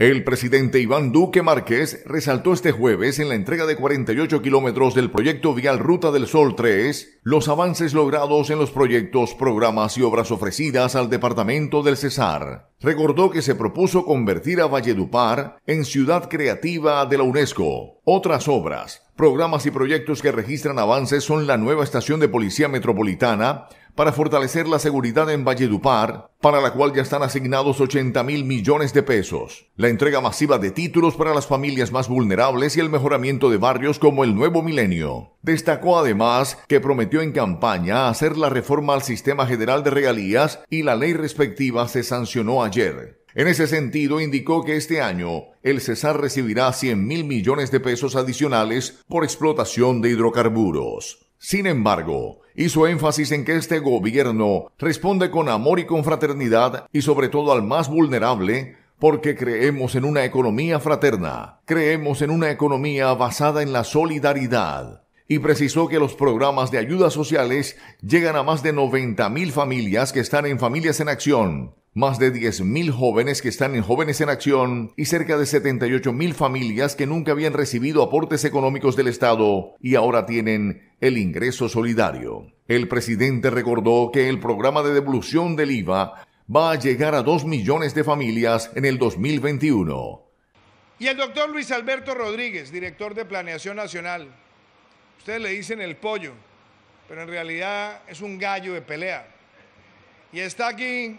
El presidente Iván Duque Márquez resaltó este jueves en la entrega de 48 kilómetros del proyecto vial Ruta del Sol 3 los avances logrados en los proyectos, programas y obras ofrecidas al departamento del Cesar. Recordó que se propuso convertir a Valledupar en ciudad creativa de la UNESCO. Otras obras, programas y proyectos que registran avances son la nueva estación de policía metropolitana, para fortalecer la seguridad en Valledupar, para la cual ya están asignados 80 mil millones de pesos, la entrega masiva de títulos para las familias más vulnerables y el mejoramiento de barrios como el Nuevo Milenio. Destacó además que prometió en campaña hacer la reforma al sistema general de regalías y la ley respectiva se sancionó ayer. En ese sentido, indicó que este año el Cesar recibirá 100 mil millones de pesos adicionales por explotación de hidrocarburos. Sin embargo, hizo énfasis en que este gobierno responde con amor y con fraternidad y sobre todo al más vulnerable porque creemos en una economía fraterna, creemos en una economía basada en la solidaridad. Y precisó que los programas de ayudas sociales llegan a más de 90.000 familias que están en Familias en Acción, más de 10.000 jóvenes que están en Jóvenes en Acción y cerca de 78.000 familias que nunca habían recibido aportes económicos del Estado y ahora tienen el ingreso solidario. El presidente recordó que el programa de devolución del IVA va a llegar a 2 millones de familias en el 2021. Y el doctor Luis Alberto Rodríguez, director de Planeación Nacional, ustedes le dicen el pollo, pero en realidad es un gallo de pelea. Y está aquí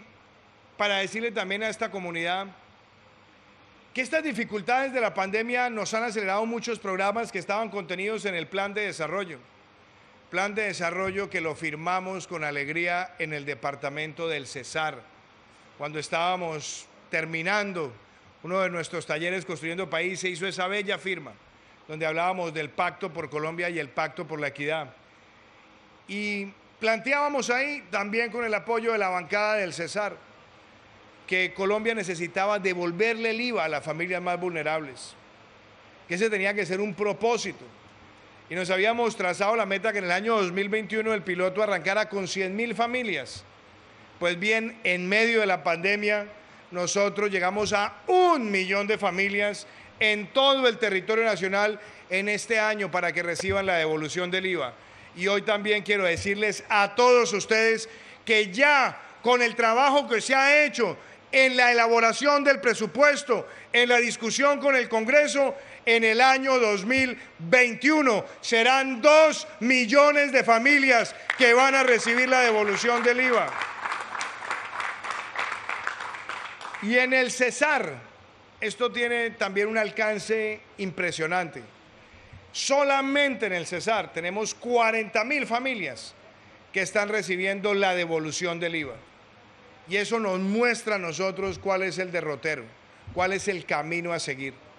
para decirle también a esta comunidad que estas dificultades de la pandemia nos han acelerado muchos programas que estaban contenidos en el plan de desarrollo. Plan de desarrollo que lo firmamos con alegría en el departamento del Cesar, cuando estábamos terminando uno de nuestros talleres Construyendo País, se hizo esa bella firma, donde hablábamos del pacto por Colombia y el pacto por la equidad. Y planteábamos ahí, también con el apoyo de la bancada del Cesar, que Colombia necesitaba devolverle el IVA a las familias más vulnerables, que ese tenía que ser un propósito. Y nos habíamos trazado la meta que en el año 2021 el piloto arrancara con 100 mil familias. Pues bien, en medio de la pandemia, nosotros llegamos a un millón de familias en todo el territorio nacional en este año para que reciban la devolución del IVA. Y hoy también quiero decirles a todos ustedes que ya con el trabajo que se ha hecho en la elaboración del presupuesto, en la discusión con el Congreso en el año 2021. Serán dos millones de familias que van a recibir la devolución del IVA. Y en el Cesar, esto tiene también un alcance impresionante. Solamente en el Cesar tenemos 40 mil familias que están recibiendo la devolución del IVA. Y eso nos muestra a nosotros cuál es el derrotero, cuál es el camino a seguir.